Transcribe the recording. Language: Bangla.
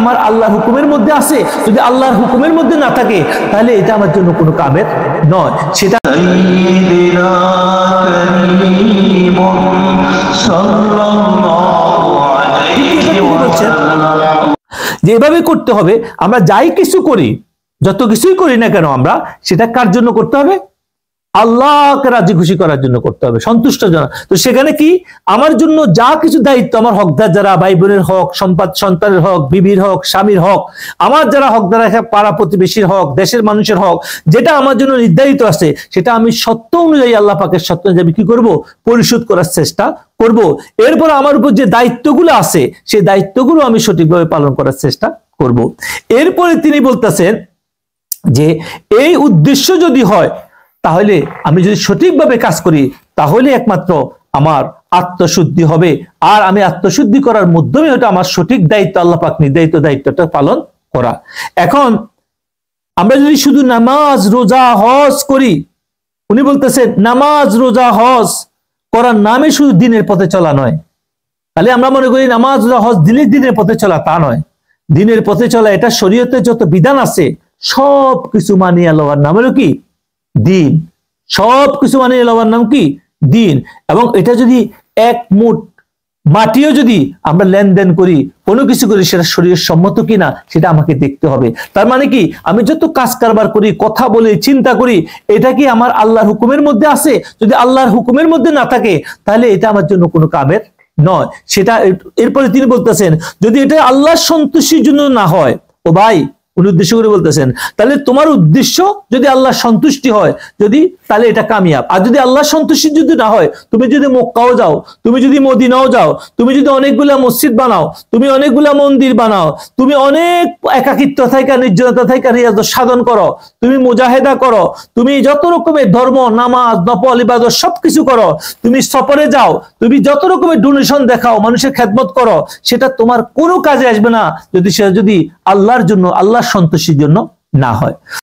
আমার আল্লাহ হুকুমের মধ্যে আছে যদি আল্লাহর হুকুমের মধ্যে না থাকে তাহলে এটা আমার জন্য কোনো কামের নয় সেটা যে এভাবে করতে হবে আমরা যাই কিছু করি যত কিছুই করি না কেন আমরা সেটা কার জন্য করতে হবে আল্লাহকে রাজি খুশি করার জন্য করতে হবে সন্তুষ্ট জানা তো সেখানে কি আমার জন্য যা কিছু দায়িত্ব আমার হকদার যারা ভাই বোনের হক সম্পাদ সন্তানের হক বিবির হক স্বামীর হক আমার যারা হকদার পাড়া প্রতিবেশীর হক দেশের মানুষের হক যেটা আমার জন্য নির্ধারিত আছে সেটা আমি সত্য অনুযায়ী আল্লাহ পাকের সত্য অনুযায়ী কি করব পরিশোধ করার চেষ্টা করব এরপর আমার উপর যে দায়িত্বগুলো আছে সেই দায়িত্বগুলো আমি সঠিকভাবে পালন করার চেষ্টা করব এরপরে তিনি বলতেছেন যে এই উদ্দেশ্য যদি হয় তাহলে আমি যদি সঠিকভাবে কাজ করি তাহলে একমাত্র আমার আত্মশুদ্ধি হবে আর আমি আত্মশুদ্ধি করার মাধ্যমে ওটা আমার সঠিক দায়িত্ব আল্লাপাক নির্ধারিত দায়িত্বটা পালন করা এখন আমরা যদি শুধু নামাজ রোজা হজ করি উনি বলতেছে নামাজ রোজা হজ করার নামে শুধু দিনের পথে চলা নয় তাহলে আমরা মনে করি নামাজ রোজা হজ দিনের দিনের পথে চলা তা নয় দিনের পথে চলা এটা শরীয়তে যত বিধান আছে সব কিছু মানিয়ে লওয়ার নামেরও কি দিন সব কিছু মানে লবার নাম কি দিন এবং এটা যদি এক মুঠ মাটিও যদি আমরা লেনদেন করি কোনো কিছু করি সেটা শরীর সম্মত কিনা সেটা আমাকে দেখতে হবে তার মানে কি আমি যত কাজ কারবার করি কথা বলি চিন্তা করি এটা কি আমার আল্লাহর হুকুমের মধ্যে আছে যদি আল্লাহর হুকুমের মধ্যে না থাকে তাহলে এটা আমার জন্য কোনো কামের নয় সেটা এরপরে তিনি বলতেছেন যদি এটা আল্লাহর সন্তুষ্টির জন্য না হয় ও ভাই উনি উদ্দেশ্য করে বলতেছেন তাহলে তোমার উদ্দেশ্য যদি আল্লাহ সন্তুষ্টি হয় যদি তাহলে এটা কামিয়াব আর যদি আল্লাহ সন্তুষ্টি যদি না হয় তুমি যদি মক্কাও যাও তুমি যদি মদিনাও যাও তুমি যদি অনেকগুলা মসজিদ বানাও তুমি অনেকগুলা মন্দির বানাও তুমি অনেক একাকিত্ব থাইকা নির্জনতা থাইকা রিয়াজ সাধন করো তুমি মুজাহেদা করো তুমি যত রকমের ধর্ম নামাজ নপল ইবাদত সবকিছু করো তুমি সফরে যাও তুমি যত রকমের ডোনেশন দেখাও মানুষের খেদমত করো সেটা তোমার কোনো কাজে আসবে না যদি সেটা যদি আল্লাহর জন্য আল্লাহর সন্তুষ্টির জন্য না হয়